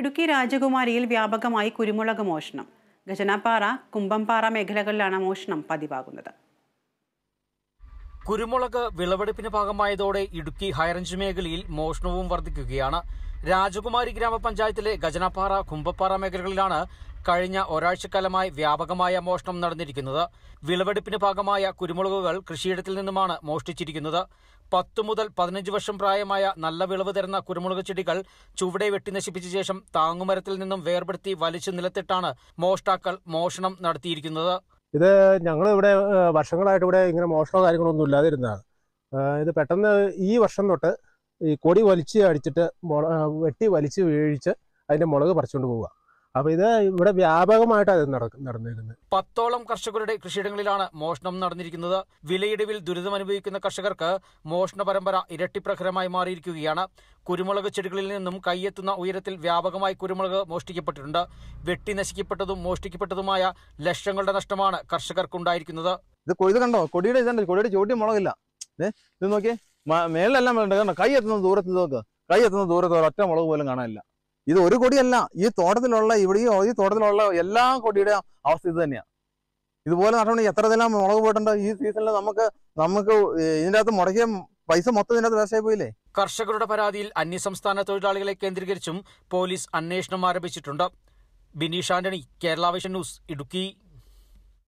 ഇടുക്കി രാജകുമാരിയിൽ വ്യാപകമായി കുരുമുളക് മോഷണം ഗജനാപ്പാറ കുമ്പംപാറ മേഖലകളിലാണ് മോഷണം പതിവാകുന്നത് കുരുമുളക് വിളവെടുപ്പിന് ഭാഗമായതോടെ ഇടുക്കി ഹൈറഞ്ച് മേഖലയിൽ മോഷണവും വർദ്ധിക്കുകയാണ് രാജകുമാരി ഗ്രാമപഞ്ചായത്തിലെ ഗജനപ്പാറ കുമ്പപ്പാറ മേഖലകളിലാണ് കഴിഞ്ഞ ഒരാഴ്ചക്കാലമായി വ്യാപകമായ മോഷണം നടന്നിരിക്കുന്നത് വിളവെടുപ്പിന് ഭാഗമായ കുരുമുളകുകൾ കൃഷിയിടത്തിൽ നിന്നുമാണ് മോഷ്ടിച്ചിരിക്കുന്നത് പത്തു മുതൽ പതിനഞ്ച് വർഷം പ്രായമായ നല്ല വിളവ് തരുന്ന കുരുമുളക് ചെടികൾ ചുവടെ വെട്ടി നശിപ്പിച്ച ശേഷം താങ്ങുമരത്തിൽ നിന്നും വേർപെടുത്തി വലിച്ചു നിലത്തിട്ടാണ് മോഷ്ടാക്കൾ മോഷണം നടത്തിയിരിക്കുന്നത് ഇത് ഞങ്ങൾ ഇവിടെ വർഷങ്ങളായിട്ട് ഇവിടെ ഇങ്ങനെ മോഷണമോ കാര്യങ്ങളൊന്നും ഇല്ലാതിരുന്നതാണ് ഇത് പെട്ടെന്ന് ഈ വർഷം തൊട്ട് ഈ കൊടി വലിച്ച് അടിച്ചിട്ട് വെട്ടി വലിച്ച് വീഴിച്ച് അതിൻ്റെ മുളക് പറിച്ചുകൊണ്ട് പോവുക അപ്പൊ ഇത് ഇവിടെ വ്യാപകമായിട്ട് അത് നടന്നിരിക്കുന്നത് പത്തോളം കർഷകരുടെ കൃഷിയിടങ്ങളിലാണ് മോഷണം നടന്നിരിക്കുന്നത് വിലയിടിവിൽ അനുഭവിക്കുന്ന കർഷകർക്ക് മോഷണ പരമ്പര ഇരട്ടി പ്രഹരമായി മാറിയിരിക്കുകയാണ് കുരുമുളക് ചെടികളിൽ നിന്നും കൈയെത്തുന്ന ഉയരത്തിൽ വ്യാപകമായി കുരുമുളക് മോഷ്ടിക്കപ്പെട്ടിട്ടുണ്ട് വെട്ടി നശിക്കപ്പെട്ടതും മോഷ്ടിക്കപ്പെട്ടതുമായ ലക്ഷങ്ങളുടെ നഷ്ടമാണ് കർഷകർക്കുണ്ടായിരിക്കുന്നത് ഇത് കൊയ്ത് കണ്ടോ കൊടിയുടെ ഇതുണ്ട് കൊടിയുടെ ചോട്ടി മുളകില്ല ഇത് നോക്കിയേ മേളിലെല്ലാം വേണ്ട കാരണം കൈ എത്തുന്ന ദൂരത്ത് നോക്ക് കൈ എത്തുന്ന ദൂരത്ത് ഒറ്റ മുളക് പോലും കാണാനില്ല ഇത് ഒരു കൊടിയല്ല ഈ തോട്ടത്തിലുള്ള ഇവിടെ ഈ തോട്ടത്തിലുള്ള എല്ലാ കൊടിയുടെ അവസ്ഥ ഇത് തന്നെയാണ് ഇതുപോലെ നട്ടുണ്ടെങ്കിൽ എത്ര തന്നെ മുളക് പോയിട്ടുണ്ട് ഈ സീസണിൽ നമുക്ക് നമുക്ക് ഇതിൻ്റെ അകത്ത് മുടക്കിയ പൈസ മൊത്തം ഇതിനകത്ത് വേഷമായി പോയില്ലേ കർഷകരുടെ പരാതിയിൽ സംസ്ഥാന തൊഴിലാളികളെ കേന്ദ്രീകരിച്ചും പോലീസ് അന്വേഷണം ആരംഭിച്ചിട്ടുണ്ട് ബിനീഷ് ആന്റണി കേരള വിഷൻ ന്യൂസ് ഇടുക്കി